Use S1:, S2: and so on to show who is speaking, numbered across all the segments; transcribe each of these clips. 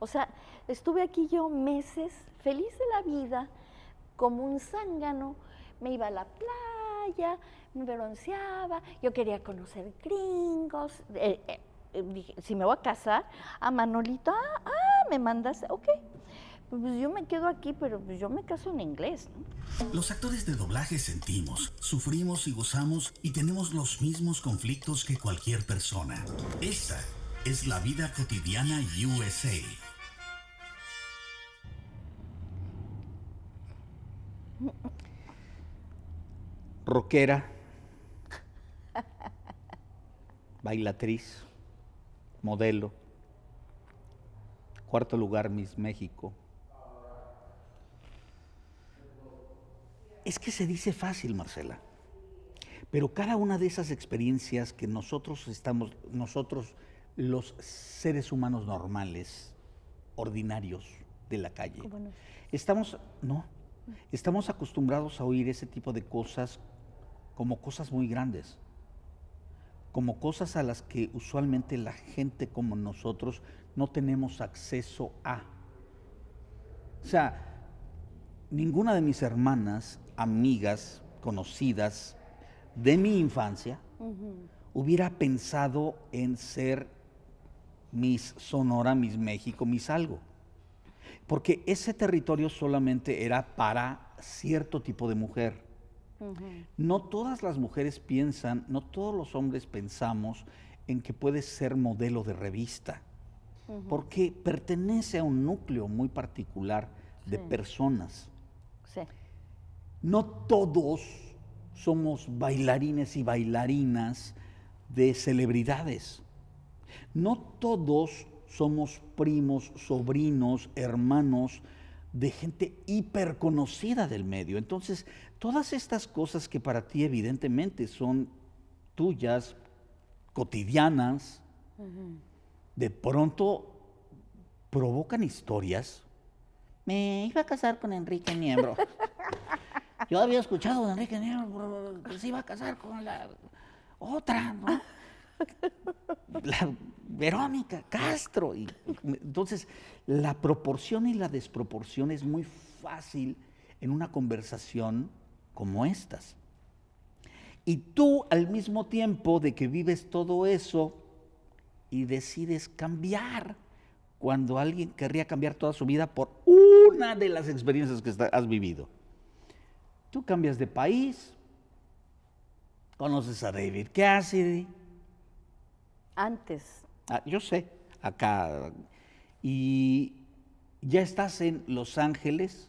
S1: O sea, estuve aquí yo meses, feliz de la vida, como un zángano, me iba a la playa, me bronceaba, yo quería conocer gringos. Eh, eh, eh, dije, si me voy a casar, a Manolito, ah, ah, me mandas, ok. Pues yo me quedo aquí, pero pues yo me caso en inglés.
S2: ¿no? Los actores de doblaje sentimos, sufrimos y gozamos y tenemos los mismos conflictos que cualquier persona. Esta es la vida cotidiana USA. Rockera, bailatriz, modelo, cuarto lugar Miss México. Es que se dice fácil, Marcela. Pero cada una de esas experiencias que nosotros estamos, nosotros los seres humanos normales, ordinarios de la calle. Estamos, no, estamos acostumbrados a oír ese tipo de cosas como cosas muy grandes, como cosas a las que usualmente la gente como nosotros no tenemos acceso a. O sea, ninguna de mis hermanas, amigas, conocidas de mi infancia, hubiera pensado en ser mis Sonora, mis México, mis algo. Porque ese territorio solamente era para cierto tipo de mujer. No todas las mujeres piensan, no todos los hombres pensamos en que puede ser modelo de revista, porque pertenece a un núcleo muy particular de personas. No todos somos bailarines y bailarinas de celebridades. No todos somos primos, sobrinos, hermanos de gente hiperconocida del medio. Entonces, todas estas cosas que para ti evidentemente son tuyas, cotidianas, de pronto provocan historias. Me iba a casar con Enrique Niembro. Yo había escuchado de Enrique Niembro que se iba a casar con la otra, ¿no? Verónica Castro. Y, entonces, la proporción y la desproporción es muy fácil en una conversación como estas. Y tú al mismo tiempo de que vives todo eso y decides cambiar, cuando alguien querría cambiar toda su vida por una de las experiencias que has vivido. Tú cambias de país, conoces a David Cassidy,
S1: antes.
S2: Ah, yo sé, acá. Y ya estás en Los Ángeles.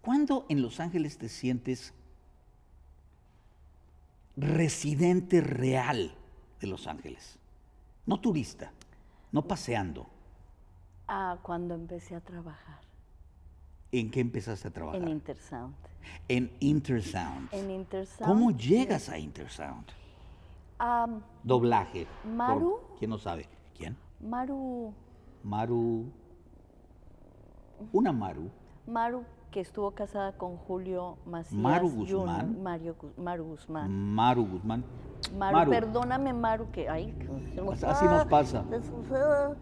S2: ¿Cuándo en Los Ángeles te sientes residente real de Los Ángeles? No turista, no paseando.
S1: Ah, cuando empecé a trabajar.
S2: ¿En qué empezaste a trabajar? En
S1: Intersound.
S2: En Intersound. ¿Cómo llegas a Intersound? Doblaje. Maru. ¿Quién no sabe? ¿Quién?
S1: Maru.
S2: Maru. Una Maru.
S1: Maru que estuvo casada con Julio Macías. Maru Guzmán. Maru Guzmán.
S2: Maru Guzmán. Maru,
S1: perdóname, Maru, que ay, así nos pasa. Ah.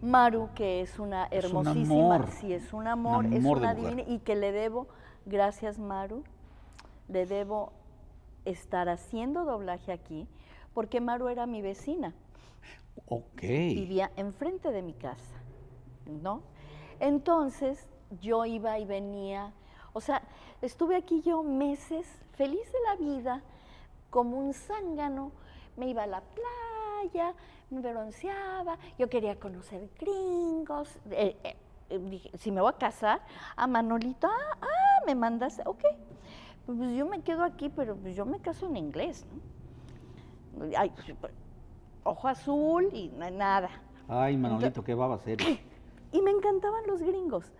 S1: Maru, que es una hermosísima, es es un amor, un amor es una divina, y que le debo, gracias Maru, le debo estar haciendo doblaje aquí porque Maru era mi vecina.
S2: Ok. Vivía
S1: enfrente de mi casa, ¿no? Entonces yo iba y venía, o sea, estuve aquí yo meses, feliz de la vida, como un zángano, me iba a la playa, me bronceaba, yo quería conocer gringos, eh, eh, eh, dije, si me voy a casar, a Manolito, ah, ah, me mandas, ok, pues yo me quedo aquí, pero pues, yo me caso en inglés, ¿no? Ay, pues, pues, ojo azul y nada. Ay,
S2: Manolito, ¿qué va a hacer?
S1: Y me encantaban los gringos.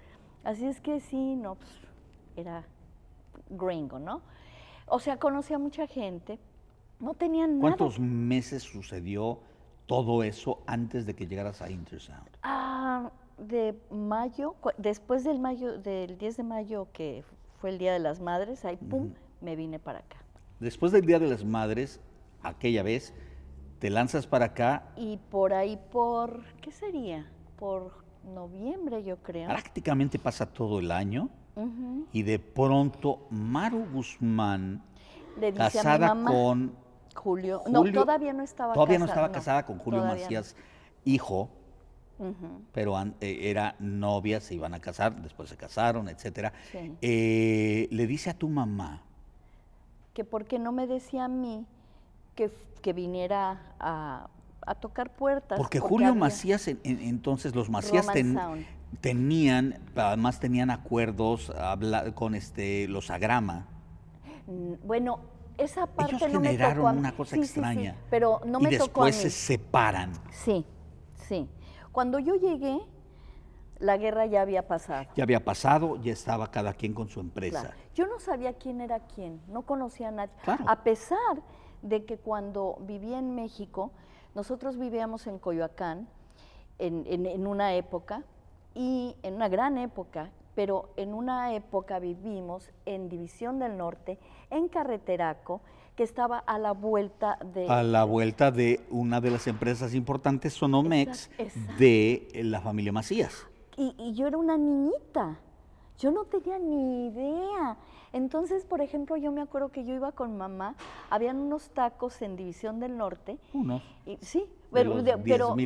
S1: Así es que sí, no, pues, era gringo, ¿no? O sea, conocí a mucha gente, no tenían nada. ¿Cuántos
S2: meses sucedió todo eso antes de que llegaras a Intersound?
S1: Ah, de mayo, después del mayo, del 10 de mayo que fue el Día de las Madres, ahí pum, me vine para acá.
S2: Después del Día de las Madres, aquella vez, te lanzas para acá.
S1: Y por ahí, por, ¿qué sería? Por noviembre, yo creo.
S2: Prácticamente pasa todo el año y de pronto Maru Guzmán,
S1: casada con... Julio. no, todavía no estaba casada. no estaba casada con Julio Macías,
S2: hijo, pero eh, era novia, se iban a casar, después se casaron, etcétera eh, le dice a tu mamá.
S1: Que porque no me decía a mí que, viniera a, tocar puertas. Porque, Julio
S2: Macías, entonces los Macías tenían, además tenían acuerdos con este, los Agrama.
S1: Bueno, esa parte no me tocó una cosa extraña. pero no me y tocó a después se separan. Sí, sí. Cuando yo llegué, la guerra ya había pasado.
S2: Ya había pasado, ya estaba cada quien con su empresa.
S1: Yo no sabía quién era quién, no conocía a nadie. A pesar de que cuando vivía en México, nosotros vivíamos en Coyoacán en, en, una época, y en una gran época, pero en una época vivimos en División del Norte, en Carreteraco, que estaba a la vuelta de... A la
S2: vuelta de una de las empresas importantes, Sonomex, de la familia Macías.
S1: Y, yo era una niñita, yo no tenía ni idea. Entonces, por ejemplo, yo me acuerdo que yo iba con mamá, habían unos tacos en División del Norte. Unos. sí, pero...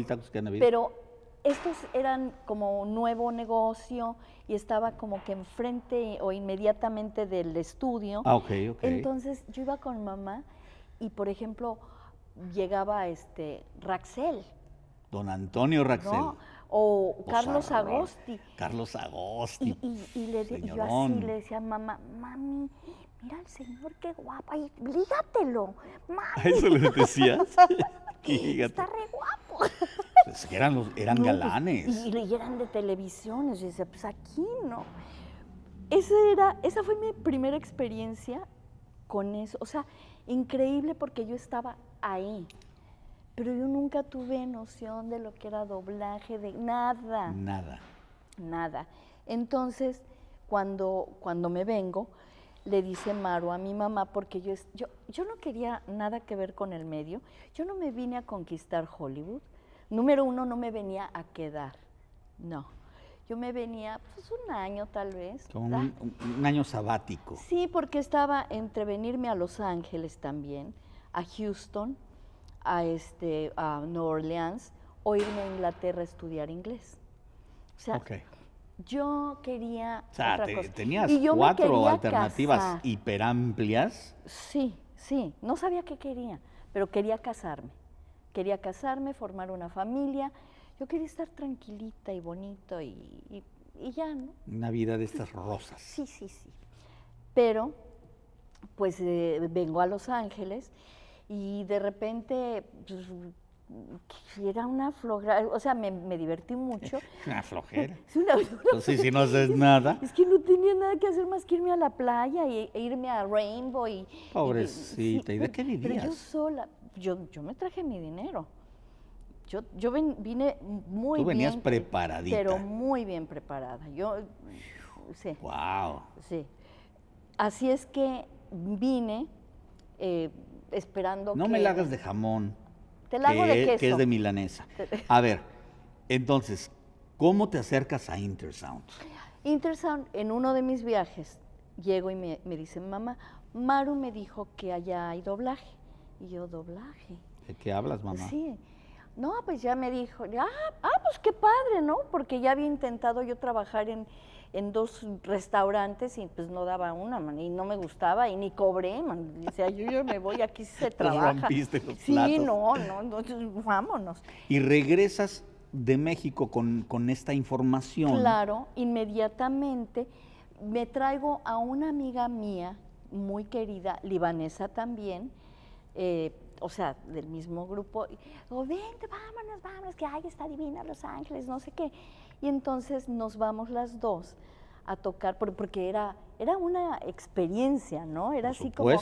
S1: tacos que han habido. Pero estos eran como un nuevo negocio y estaba como que enfrente o inmediatamente del estudio. Ah, okay, okay. Entonces yo iba con mamá y, por ejemplo, llegaba este Raxel.
S2: Don Antonio Raxel. ¿no?
S1: O Carlos Agosti.
S2: Carlos Agosti.
S1: Y, y, le, yo así le decía mamá, mami, mira al señor, qué guapo, y lígatelo, mami. eso le decías?
S2: Está re guapo. Pues, eran, galanes.
S1: y, eran de televisiones. y pues aquí no. Esa, era, esa fue mi primera experiencia con eso. O sea, increíble porque yo estaba ahí. Pero yo nunca tuve noción de lo que era doblaje, de nada. Nada. Nada. Entonces, cuando, cuando me vengo, le dice Maro a mi mamá, porque yo, yo, yo no quería nada que ver con el medio. Yo no me vine a conquistar Hollywood número uno, no me venía a quedar, no. Yo me venía, pues un año tal vez. Ah.
S2: Un, año sabático.
S1: Sí, porque estaba entre venirme a Los Ángeles también, a Houston, a, este, a New Orleans, o irme a Inglaterra a estudiar inglés. O sea, Yo quería. O sea, tenías cuatro alternativas hiper
S2: hiperamplias.
S1: Sí, sí. No sabía qué quería, pero quería casarme. Quería casarme, formar una familia. Yo quería estar tranquilita y bonito y, ya, ¿no?
S2: Una vida de estas rosas.
S1: Sí, sí, sí. Pero, pues eh, vengo a Los Ángeles y de repente pues, era una flojera, o sea, me, divertí mucho.
S2: una flojera.
S1: Es una, Entonces, si no
S2: haces nada.
S1: Es que no tenía nada que hacer más que irme a la playa e irme a Rainbow. Y, Pobrecita, y, ¿y de qué vivías? Pero yo sola, yo, yo me traje mi dinero. Yo, yo vine muy bien. Tú venías preparadita. Pero muy bien preparada. Yo, sí. Wow. Sí. Así es que vine eh, esperando No me la hagas
S2: de jamón.
S1: Te la de Que es de
S2: milanesa. A ver, entonces, ¿cómo te acercas a Intersound?
S1: Intersound, en uno de mis viajes, llego y me, me dicen, mamá, Maru me dijo que allá hay doblaje. Y yo, doblaje.
S2: ¿De qué hablas, mamá?
S1: Sí. No, pues ya me dijo, ah, ah, pues qué padre, ¿no? Porque ya había intentado yo trabajar en, dos restaurantes y pues no daba una, y no me gustaba y ni cobré, man. yo, yo me voy, aquí se trabaja. sí, no, no, no, vámonos.
S2: Y regresas de México con, con esta información.
S1: Claro, inmediatamente me traigo a una amiga mía, muy querida, libanesa también, eh, o sea, del mismo grupo, y digo, oh, vente, vámonos, vámonos, que hay está divina Los Ángeles, no sé qué. Y entonces nos vamos las dos a tocar, porque era, era una experiencia, ¿no? Era así como, ¡Ah,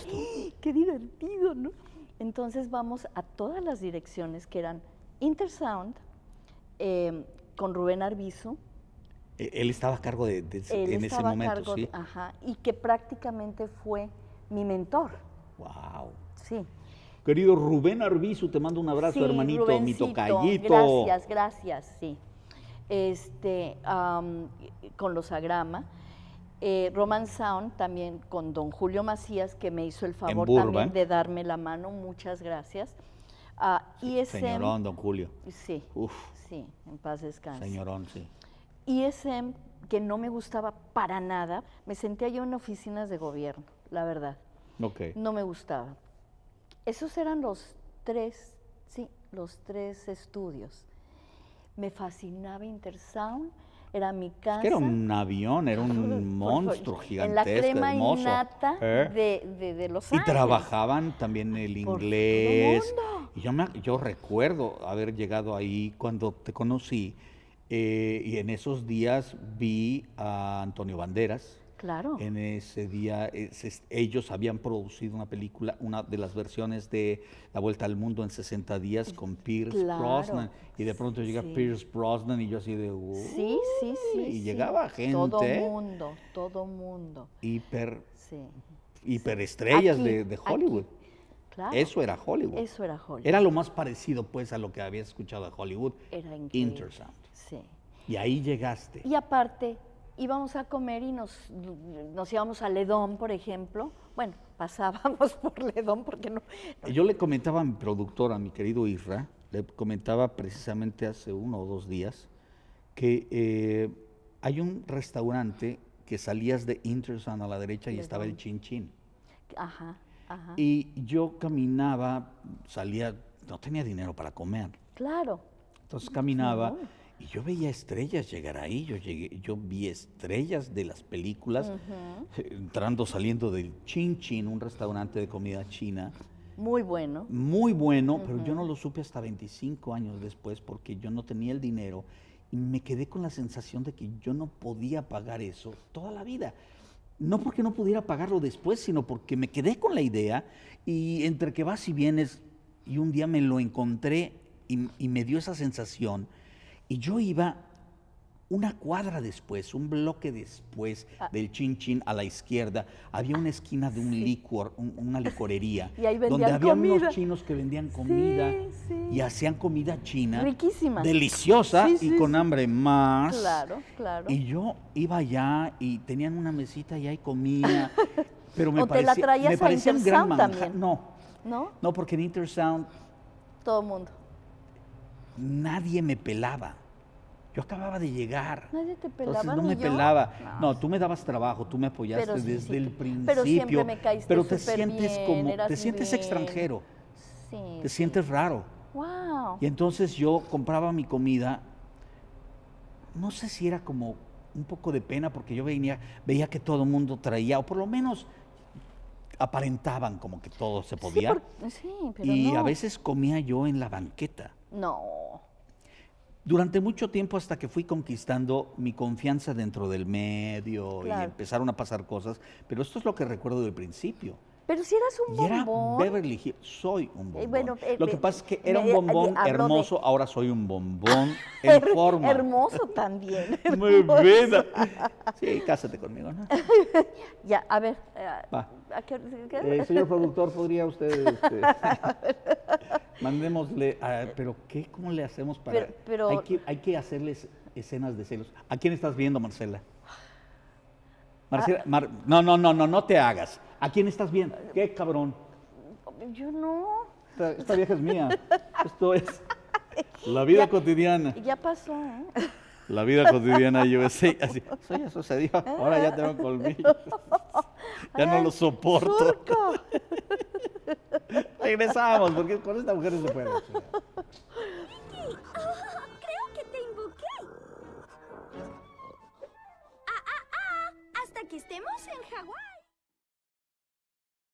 S1: qué divertido, ¿no? Entonces vamos a todas las direcciones que eran Intersound, em, con Rubén Arbizo.
S2: E, él estaba a cargo de, en ese momento, cargo, sí.
S1: Ajá, y que prácticamente fue mi mentor. Wow. Sí.
S2: Querido Rubén Arbizu, te mando un abrazo, hermanito, mi Gracias,
S1: gracias, sí. Este, con los agrama. Eh, Roman Sound también con don Julio Macías, que me hizo el favor también de darme la mano, muchas gracias. Ah, señorón, don Julio. Sí, Uf, sí, en paz descanse.
S2: Señorón, sí.
S1: ISM, que no me gustaba para nada, me sentía yo en oficinas de gobierno, la verdad. Okay. No me gustaba. Esos eran los tres, sí, los tres estudios. Me fascinaba Intersound, era mi casa. era un
S2: avión, era un monstruo gigantesco, en la crema Innata
S1: ¿eh? de, de, Los Ángeles. Y
S2: trabajaban también el inglés. Por Y yo, me, yo recuerdo haber llegado ahí cuando te conocí eh, y en esos días vi a Antonio Banderas. Claro. En ese día eh, ellos habían producido una película, una de las versiones de La Vuelta al Mundo en 60 días con Pierce Brosnan. Y de pronto llega Pierce Brosnan y yo así de... Oh, sí,
S1: sí, sí. Y llegaba gente. Todo mundo, todo mundo.
S2: Hiper, sí. hiperestrellas de, de, Hollywood. Claro. Eso era Hollywood. Eso
S1: era Hollywood. Era lo
S2: más parecido pues a lo que había escuchado de Hollywood. Era Sí. Y ahí llegaste.
S1: Y aparte, íbamos a comer y nos, nos íbamos a Ledón, por ejemplo. Bueno, pasábamos por Ledón porque no...
S2: Yo le comentaba a mi productora, a mi querido Isra, le comentaba precisamente hace uno o dos días que eh, hay un restaurante que salías de Interson a la derecha y estaba el Chin Chin.
S1: Ajá, ajá. Y
S2: yo caminaba, salía, no tenía dinero para comer. Claro. Entonces caminaba... Y yo veía estrellas llegar ahí, yo, llegué, yo vi estrellas de las películas eh, entrando, saliendo del Chin Chin, un restaurante de comida china.
S1: Muy bueno.
S2: Muy bueno, pero yo no lo supe hasta 25 años después porque yo no tenía el dinero y me quedé con la sensación de que yo no podía pagar eso toda la vida. No porque no pudiera pagarlo después, sino porque me quedé con la idea y entre que vas y vienes, y un día me lo encontré y, y me dio esa sensación y yo iba una cuadra después, un bloque después ah. del chin chin a la izquierda, había una esquina de un licor, una licorería, y ahí donde había amigos unos chinos que vendían comida y hacían comida china,
S1: riquísima, deliciosa y con hambre
S2: más.
S1: Claro, claro. Y
S2: yo iba allá y tenían una mesita y ahí comía, pero me ¿O parecía, te la traías me parecía a un gran también.
S1: No, no,
S2: no, porque en Intersound todo el mundo, nadie me pelaba. Yo acababa de llegar.
S1: Nadie te pelaba. Entonces no me pelaba. No.
S2: tú me dabas trabajo, tú me apoyaste desde el principio. Pero siempre me Pero te sientes como, te sientes extranjero. Sí. te sientes raro.
S1: Wow. Y
S2: entonces yo compraba mi comida. No sé si era como un poco de pena porque yo venía, veía que todo el mundo traía, o por lo menos aparentaban como que todo se podía.
S1: Sí, pero y a veces
S2: comía yo en la banqueta.
S1: No.
S2: Durante mucho tiempo hasta que fui conquistando mi confianza dentro del medio y empezaron a pasar cosas, pero esto es lo que recuerdo del principio.
S1: Pero si eras un bombón. era
S2: Beverly Soy un eh, bombón.
S1: Eh, Lo que pasa es que era un bombón hermoso,
S2: ahora soy un bombón en forma. Hermoso
S1: también. Muy bien.
S2: Sí, cásate conmigo, ¿no?
S1: ya, a ver. Eh, Va. ¿a señor
S2: productor, ¿podría usted...? Este, Mandémosle... ¿Pero qué? ¿Cómo le hacemos para...? Hay, que, hay que hacerles escenas de celos. ¿A quién estás viendo, Marcela? Marcela, ah. no, no, no, no, no te hagas. ¿A quién estás viendo? ¿Qué cabrón?
S1: Yo no. Esta, vieja es mía. Esto es
S2: la vida cotidiana.
S1: Ya pasó, ¿eh?
S2: La vida cotidiana yo así, así, eso ya sucedió, ahora ya tengo
S1: colmillo.
S2: Ya no lo soporto. Surco. Regresamos, porque con esta mujer no se puede.
S1: que estemos en Hawái.